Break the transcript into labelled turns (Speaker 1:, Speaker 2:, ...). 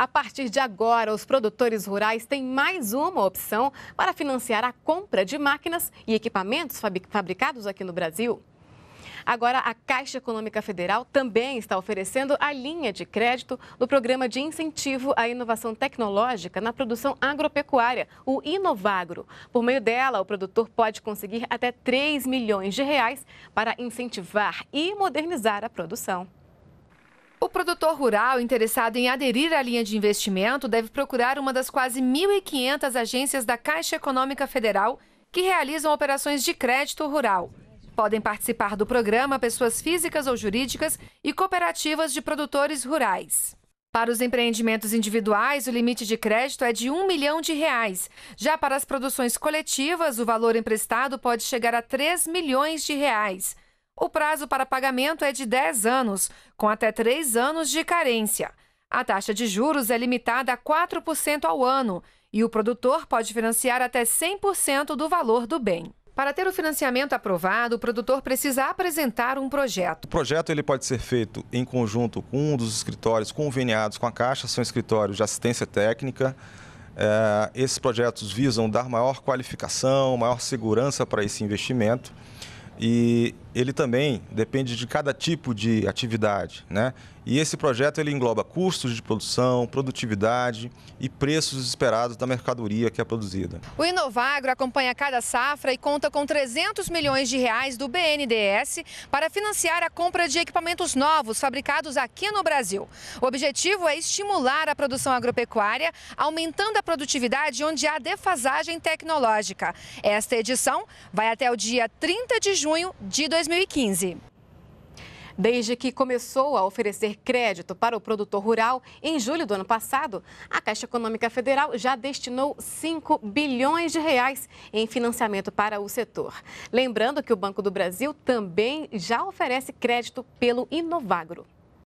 Speaker 1: A partir de agora, os produtores rurais têm mais uma opção para financiar a compra de máquinas e equipamentos fabricados aqui no Brasil. Agora, a Caixa Econômica Federal também está oferecendo a linha de crédito do Programa de Incentivo à Inovação Tecnológica na Produção Agropecuária, o Inovagro. Por meio dela, o produtor pode conseguir até 3 milhões de reais para incentivar e modernizar a produção
Speaker 2: produtor rural interessado em aderir à linha de investimento deve procurar uma das quase 1.500 agências da Caixa Econômica Federal que realizam operações de crédito rural. Podem participar do programa pessoas físicas ou jurídicas e cooperativas de produtores rurais. Para os empreendimentos individuais, o limite de crédito é de um milhão de reais. Já para as produções coletivas, o valor emprestado pode chegar a 3 milhões de reais. O prazo para pagamento é de 10 anos, com até 3 anos de carência. A taxa de juros é limitada a 4% ao ano e o produtor pode financiar até 100% do valor do bem. Para ter o financiamento aprovado, o produtor precisa apresentar um projeto.
Speaker 3: O projeto ele pode ser feito em conjunto com um dos escritórios conveniados com a Caixa, são escritórios de assistência técnica. É, esses projetos visam dar maior qualificação, maior segurança para esse investimento. E ele também depende de cada tipo de atividade, né? E esse projeto ele engloba custos de produção, produtividade e preços esperados da mercadoria que é produzida.
Speaker 2: O Inovagro acompanha cada safra e conta com 300 milhões de reais do BNDES para financiar a compra de equipamentos novos fabricados aqui no Brasil. O objetivo é estimular a produção agropecuária, aumentando a produtividade onde há defasagem tecnológica. Esta edição vai até o dia 30 de junho de 2020. 2015.
Speaker 1: Desde que começou a oferecer crédito para o produtor rural, em julho do ano passado, a Caixa Econômica Federal já destinou 5 bilhões de reais em financiamento para o setor. Lembrando que o Banco do Brasil também já oferece crédito pelo Inovagro.